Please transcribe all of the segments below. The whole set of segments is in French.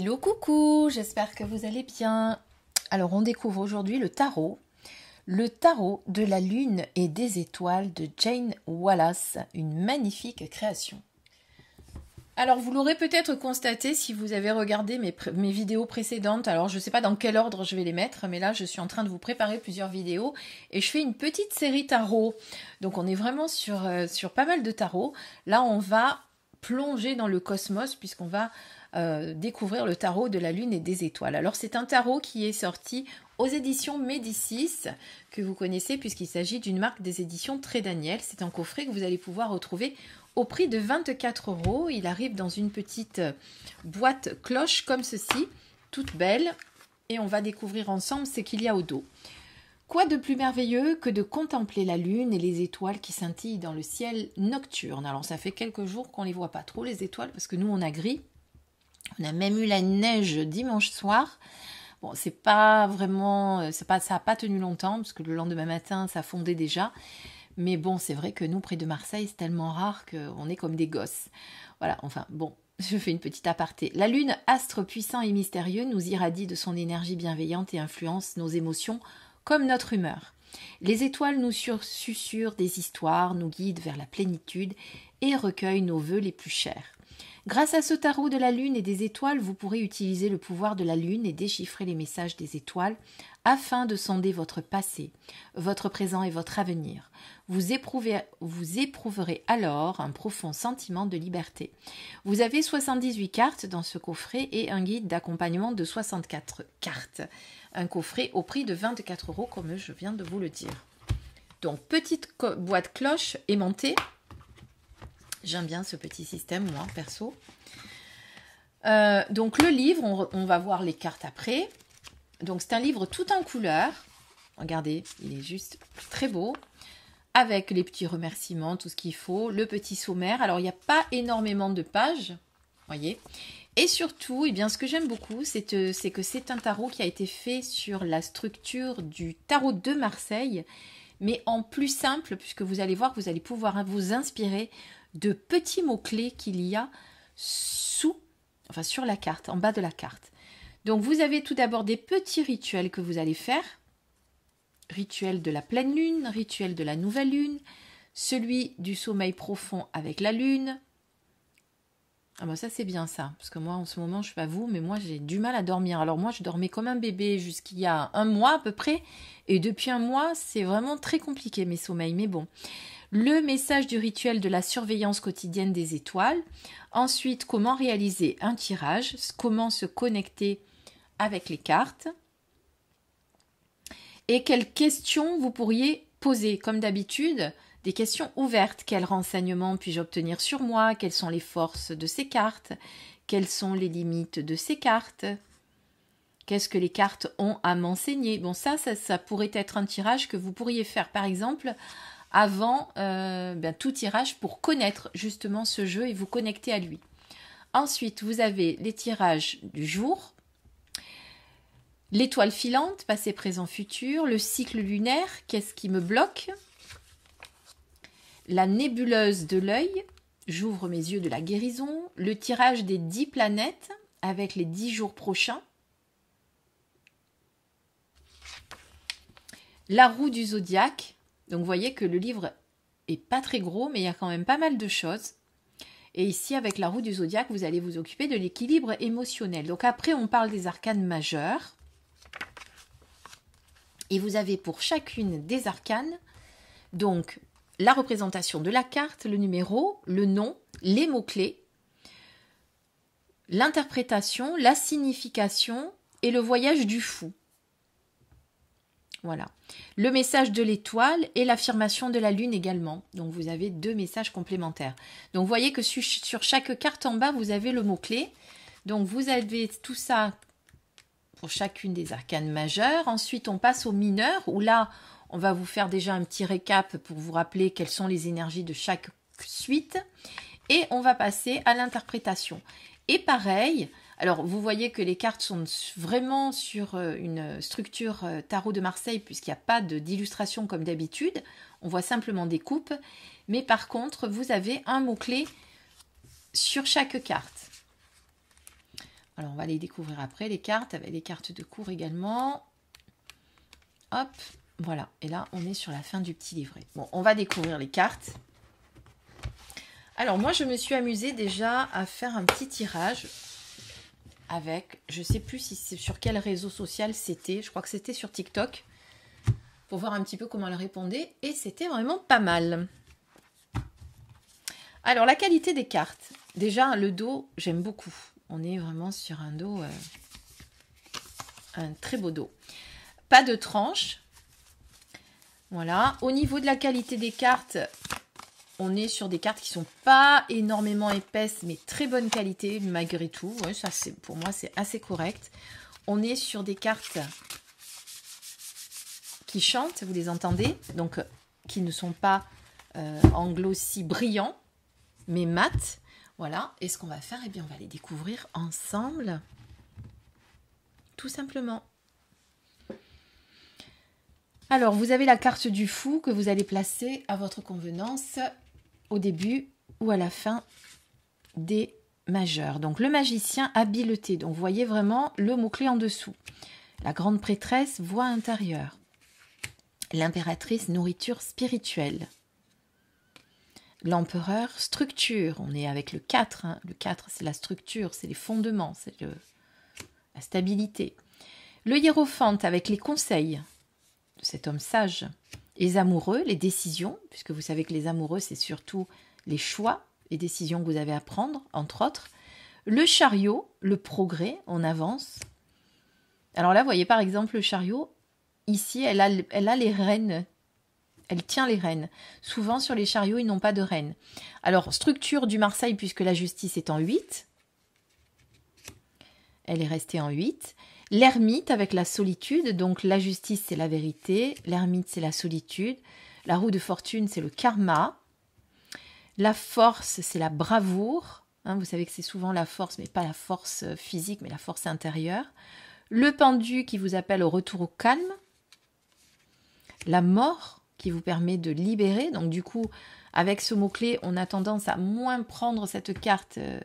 Hello coucou, j'espère que vous allez bien. Alors on découvre aujourd'hui le tarot, le tarot de la lune et des étoiles de Jane Wallace, une magnifique création. Alors vous l'aurez peut-être constaté si vous avez regardé mes, vidéos précédentes, alors je ne sais pas dans quel ordre je vais les mettre, mais là je suis en train de vous préparer plusieurs vidéos et je fais une petite série tarot. Donc on est vraiment sur, euh, sur pas mal de tarot, Là on va plonger dans le cosmos puisqu'on va euh, découvrir le tarot de la lune et des étoiles. Alors c'est un tarot qui est sorti aux éditions Médicis que vous connaissez puisqu'il s'agit d'une marque des éditions Très Daniel. C'est un coffret que vous allez pouvoir retrouver au prix de 24 euros. Il arrive dans une petite euh, boîte cloche comme ceci, toute belle. Et on va découvrir ensemble ce qu'il y a au dos. Quoi de plus merveilleux que de contempler la lune et les étoiles qui scintillent dans le ciel nocturne Alors ça fait quelques jours qu'on ne les voit pas trop les étoiles parce que nous on a gris. On a même eu la neige dimanche soir. Bon, c'est pas vraiment, euh, ça n'a pas tenu longtemps parce que le lendemain matin ça fondait déjà. Mais bon, c'est vrai que nous près de Marseille c'est tellement rare qu'on est comme des gosses. Voilà, enfin bon, je fais une petite aparté. La Lune, astre puissant et mystérieux, nous irradie de son énergie bienveillante et influence nos émotions comme notre humeur. Les étoiles nous susurent des histoires, nous guident vers la plénitude et recueillent nos vœux les plus chers. Grâce à ce tarot de la Lune et des étoiles, vous pourrez utiliser le pouvoir de la Lune et déchiffrer les messages des étoiles afin de sonder votre passé, votre présent et votre avenir. Vous, éprouverez alors un profond sentiment de liberté. Vous avez 78 cartes dans ce coffret et un guide d'accompagnement de 64 cartes. Un coffret au prix de 24 euros comme je viens de vous le dire. Donc petite boîte cloche aimantée. J'aime bien ce petit système moi perso. Euh, donc le livre, on, on, va voir les cartes après. Donc c'est un livre tout en couleur. Regardez, il est juste très beau avec les petits remerciements, tout ce qu'il faut, le petit sommaire. Alors, il n'y a pas énormément de pages, voyez. Et surtout, et eh bien, ce que j'aime beaucoup, euh, c'est que c'est un tarot qui a été fait sur la structure du tarot de Marseille, mais en plus simple, puisque vous allez voir, vous allez pouvoir vous inspirer de petits mots-clés qu'il y a sous, enfin sur la carte, en bas de la carte. Donc vous avez tout d'abord des petits rituels que vous allez faire rituel de la pleine lune, rituel de la nouvelle lune, celui du sommeil profond avec la lune. Ah bah ça c'est bien ça, parce que moi en ce moment je sais pas vous, mais moi j'ai du mal à dormir. Alors moi je dormais comme un bébé jusqu'il y a un mois à peu près, et depuis un mois c'est vraiment très compliqué mes sommeils, mais bon. Le message du rituel de la surveillance quotidienne des étoiles. Ensuite, comment réaliser un tirage, comment se connecter avec les cartes et quelles questions vous pourriez poser. Comme d'habitude, des questions ouvertes. Quels renseignements puis-je obtenir sur moi Quelles sont les forces de ces cartes Quelles sont les limites de ces cartes Qu'est-ce que les cartes ont à m'enseigner Bon, ça, ça, pourrait être un tirage que vous pourriez faire, par exemple, avant euh, ben, tout tirage pour connaître justement ce jeu et vous connecter à lui. Ensuite, vous avez les tirages du jour, L'étoile filante, passé, présent, futur. Le cycle lunaire, qu'est-ce qui me bloque La nébuleuse de l'œil, j'ouvre mes yeux de la guérison. Le tirage des dix planètes avec les dix jours prochains. La roue du zodiaque. Donc vous voyez que le livre est pas très gros, mais il y a quand même pas mal de choses. Et ici, avec la roue du zodiaque, vous allez vous occuper de l'équilibre émotionnel. Donc après, on parle des arcanes majeurs. Et vous avez pour chacune des arcanes, donc la représentation de la carte, le numéro, le nom, les mots-clés, l'interprétation, la signification et le voyage du fou. Voilà. Le message de l'étoile et l'affirmation de la lune également. Donc vous avez deux messages complémentaires. Donc vous voyez que sur chaque carte en bas, vous avez le mot-clé. Donc vous avez tout ça pour chacune des arcanes majeures. Ensuite, on passe aux mineurs, où là, on va vous faire déjà un petit récap pour vous rappeler quelles sont les énergies de chaque suite. Et on va passer à l'interprétation. Et pareil, alors vous voyez que les cartes sont vraiment sur euh, une structure euh, tarot de Marseille puisqu'il n'y a pas d'illustration comme d'habitude. On voit simplement des coupes. Mais par contre, vous avez un mot-clé sur chaque carte. Alors on va les découvrir après, les cartes, avec les cartes de cours également. Hop, voilà. Et là, on est sur la fin du petit livret. Bon, on va découvrir les cartes. Alors moi, je me suis amusée déjà à faire un petit tirage avec, je sais plus si sur quel réseau social c'était, je crois que c'était sur TikTok, pour voir un petit peu comment elle répondait, et c'était vraiment pas mal. Alors la qualité des cartes, déjà le dos, j'aime beaucoup on est vraiment sur un dos, euh, un très beau dos. Pas de tranche. Voilà. Au niveau de la qualité des cartes, on est sur des cartes qui sont pas énormément épaisses, mais très bonne qualité malgré tout. ça, c'est pour moi, c'est assez correct. On est sur des cartes qui chantent, vous les entendez, donc euh, qui ne sont pas euh, en brillants, mais mates. Voilà, et ce qu'on va faire, et eh bien, on va les découvrir ensemble, tout simplement. Alors, vous avez la carte du fou que vous allez placer à votre convenance au début ou à la fin des majeurs. Donc, le magicien habileté. Donc, vous voyez vraiment le mot-clé en dessous. La grande prêtresse, voix intérieure. L'impératrice, nourriture spirituelle l'empereur structure. On est avec le 4. Hein. Le 4, c'est la structure, c'est les fondements, c'est la stabilité. Le hiérophante avec les conseils de cet homme sage. Les amoureux, les décisions, puisque vous savez que les amoureux, c'est surtout les choix, les décisions que vous avez à prendre, entre autres. Le chariot, le progrès, on avance. Alors là, vous voyez par exemple le chariot, ici, elle elle a les rênes elle tient les rênes. Souvent, sur les chariots, ils n'ont pas de rênes. Alors, structure du Marseille, puisque la justice est en 8. Elle est restée en 8. L'ermite avec la solitude, donc la justice c'est la vérité, l'ermite c'est la solitude, la roue de fortune c'est le karma, la force c'est la bravoure, hein, vous savez que c'est souvent la force mais pas la force euh, physique mais la force intérieure, le pendu qui vous appelle au retour au calme, la mort qui vous permet de libérer. Donc du coup, avec ce mot-clé, on a tendance à moins prendre cette carte euh,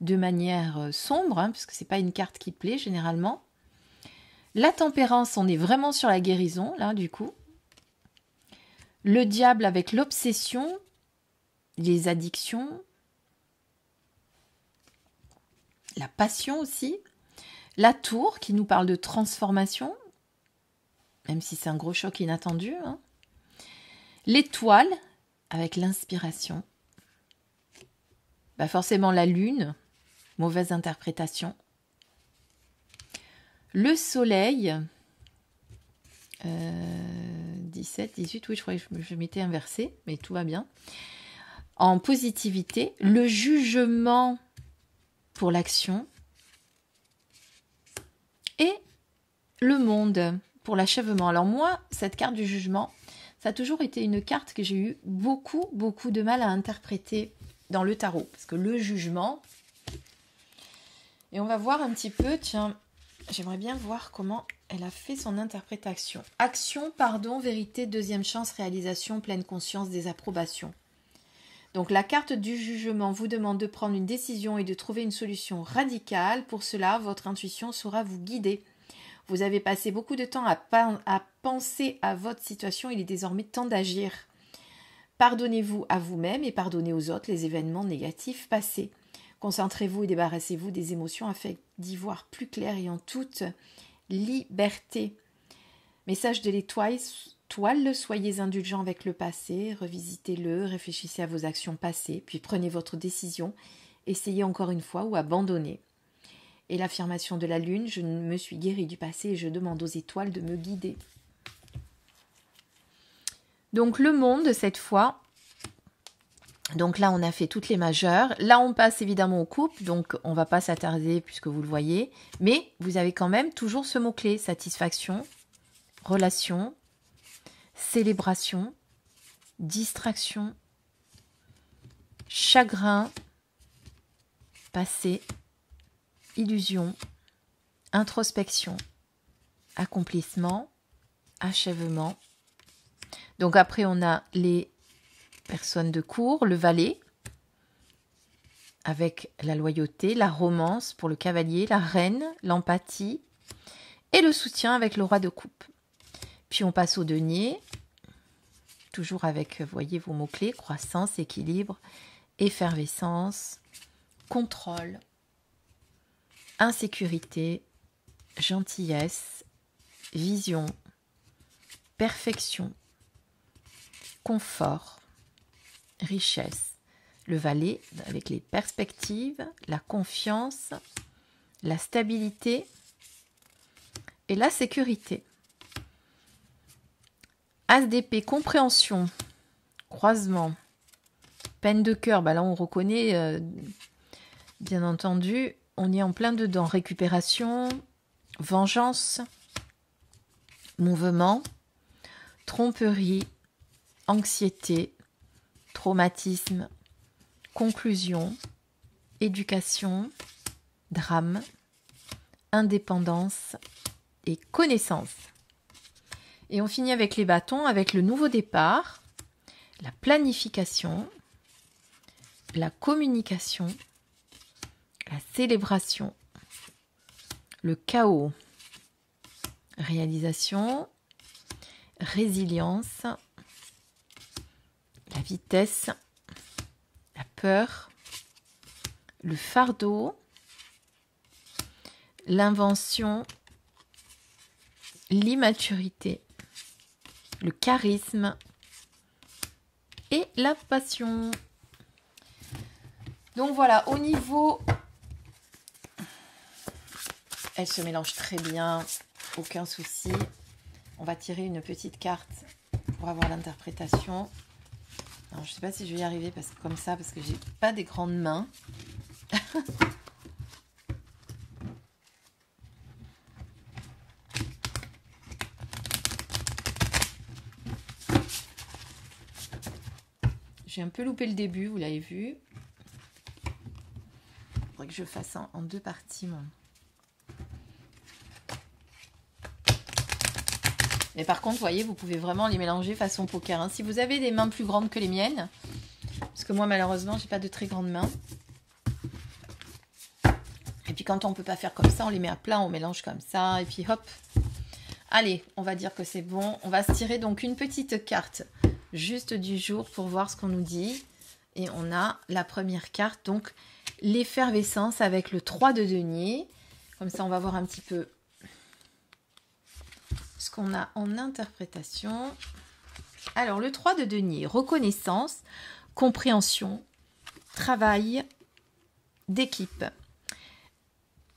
de manière euh, sombre, hein, puisque ce n'est pas une carte qui plaît généralement. La tempérance, on est vraiment sur la guérison, là, du coup. Le diable avec l'obsession, les addictions, la passion aussi. La tour qui nous parle de transformation, même si c'est un gros choc inattendu. Hein. L'étoile, avec l'inspiration. Bah, forcément la lune, mauvaise interprétation. Le soleil, 17, euh, 18, oui, je crois que je, m'étais inversé mais tout va bien. En positivité, le jugement pour l'action et le monde pour l'achèvement. Alors moi, cette carte du jugement, ça a toujours été une carte que j'ai eu beaucoup, beaucoup de mal à interpréter dans le tarot. Parce que le jugement. Et on va voir un petit peu, tiens, j'aimerais bien voir comment elle a fait son interprétation. Action, pardon, vérité, deuxième chance, réalisation, pleine conscience, désapprobation. Donc la carte du jugement vous demande de prendre une décision et de trouver une solution radicale. Pour cela, votre intuition saura vous guider. Vous avez passé beaucoup de temps à, penser à votre situation, il est désormais temps d'agir. Pardonnez-vous à vous-même et pardonnez aux autres les événements négatifs passés. Concentrez-vous et débarrassez-vous des émotions afin d'y voir plus clair et en toute liberté. Message de l'étoile, toile, soyez indulgent avec le passé, revisitez-le, réfléchissez à vos actions passées, puis prenez votre décision, essayez encore une fois ou abandonnez et l'affirmation de la lune, je me suis guérie du passé et je demande aux étoiles de me guider. Donc le monde, cette fois, donc là on a fait toutes les majeures. Là on passe évidemment au couple, donc on va pas s'attarder puisque vous le voyez, mais vous avez quand même toujours ce mot-clé, satisfaction, relation, célébration, distraction, chagrin, passé, illusion, introspection, accomplissement, achèvement. Donc après, on a les personnes de cour, le valet, avec la loyauté, la romance pour le cavalier, la reine, l'empathie, et le soutien avec le roi de coupe. Puis on passe au denier, toujours avec, euh, voyez vos mots-clés, croissance, équilibre, effervescence, contrôle, insécurité, gentillesse, vision, perfection, confort, richesse. Le valet avec les perspectives, la confiance, la stabilité et la sécurité. As d'épée, compréhension, croisement, peine de cœur. Bah là, on reconnaît, euh, bien entendu, on est en plein dedans. Récupération, vengeance, mouvement, tromperie, anxiété, traumatisme, conclusion, éducation, drame, indépendance et connaissance. Et on finit avec les bâtons, avec le nouveau départ, la planification, la communication, la célébration, le chaos, réalisation, résilience, la vitesse, la peur, le fardeau, l'invention, l'immaturité, le charisme et la passion. Donc voilà, au niveau elle se mélange très bien, aucun souci. On va tirer une petite carte pour avoir l'interprétation. Je ne sais pas si je vais y arriver parce comme ça, parce que j'ai pas des grandes mains. j'ai un peu loupé le début, vous l'avez vu. Il faudrait que je fasse en, en deux parties Mais par contre, vous voyez, vous pouvez vraiment les mélanger façon poker. Hein. Si vous avez des mains plus grandes que les miennes, parce que moi, malheureusement, j'ai pas de très grandes mains. Et puis quand on ne peut pas faire comme ça, on les met à plat, on mélange comme ça, et puis hop. Allez, on va dire que c'est bon. On va se tirer donc une petite carte juste du jour pour voir ce qu'on nous dit. Et on a la première carte, donc l'effervescence avec le 3 de denier. Comme ça, on va voir un petit peu qu'on a en interprétation Alors, le 3 de denier, reconnaissance, compréhension, travail d'équipe.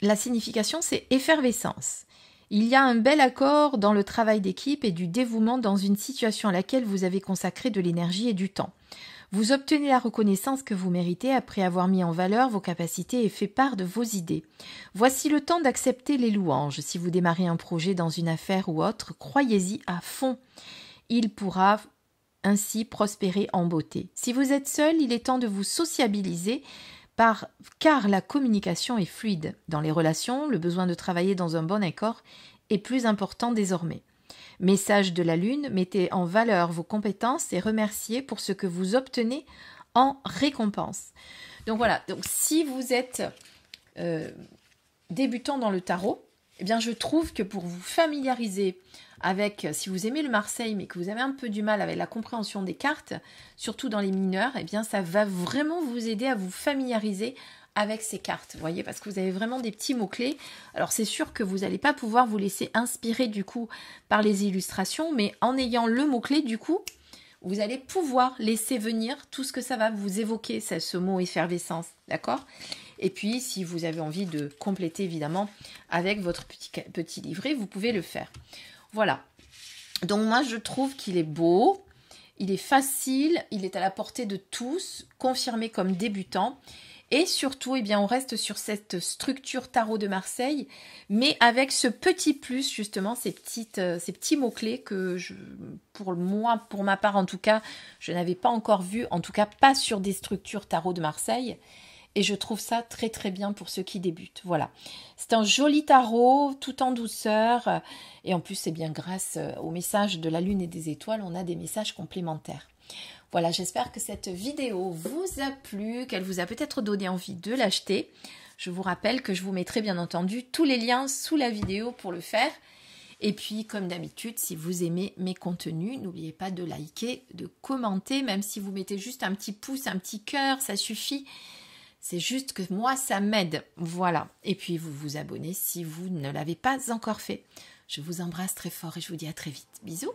La signification, c'est effervescence. Il y a un bel accord dans le travail d'équipe et du dévouement dans une situation à laquelle vous avez consacré de l'énergie et du temps. Vous obtenez la reconnaissance que vous méritez après avoir mis en valeur vos capacités et fait part de vos idées. Voici le temps d'accepter les louanges. Si vous démarrez un projet dans une affaire ou autre, croyez-y à fond. Il pourra ainsi prospérer en beauté. Si vous êtes seul, il est temps de vous sociabiliser car la communication est fluide. Dans les relations, le besoin de travailler dans un bon accord est plus important désormais. Message de la Lune, mettez en valeur vos compétences et remerciez pour ce que vous obtenez en récompense. Donc voilà, donc si vous êtes euh, débutant dans le tarot, eh bien je trouve que pour vous familiariser avec, si vous aimez le Marseille mais que vous avez un peu du mal avec la compréhension des cartes, surtout dans les mineurs, eh bien ça va vraiment vous aider à vous familiariser avec ces cartes, vous voyez, parce que vous avez vraiment des petits mots-clés. Alors c'est sûr que vous n'allez pas pouvoir vous laisser inspirer du coup par les illustrations, mais en ayant le mot-clé du coup, vous allez pouvoir laisser venir tout ce que ça va vous évoquer, ça, ce mot effervescence, d'accord Et puis si vous avez envie de compléter évidemment avec votre petit, petit livret, vous pouvez le faire. Voilà. Donc moi je trouve qu'il est beau, il est facile, il est à la portée de tous, confirmé comme débutant. Et surtout, eh bien, on reste sur cette structure tarot de Marseille, mais avec ce petit plus, justement, ces, petites, euh, ces petits mots-clés que, pour moi, pour ma part en tout cas, je n'avais pas encore vu, en tout cas pas sur des structures tarot de Marseille. Et je trouve ça très très bien pour ceux qui débutent. Voilà. C'est un joli tarot, tout en douceur. Et en plus, c'est bien grâce euh, au message de la Lune et des étoiles, on a des messages complémentaires. Voilà, j'espère que cette vidéo vous a plu, qu'elle vous a peut-être donné envie de l'acheter. Je vous rappelle que je vous mettrai bien entendu tous les liens sous la vidéo pour le faire. Et puis, comme d'habitude, si vous aimez mes contenus, n'oubliez pas de liker, de commenter, même si vous mettez juste un petit pouce, un petit cœur, ça suffit. C'est juste que moi, ça m'aide. Voilà. Et puis, vous vous abonnez si vous ne l'avez pas encore fait. Je vous embrasse très fort et je vous dis à très vite. Bisous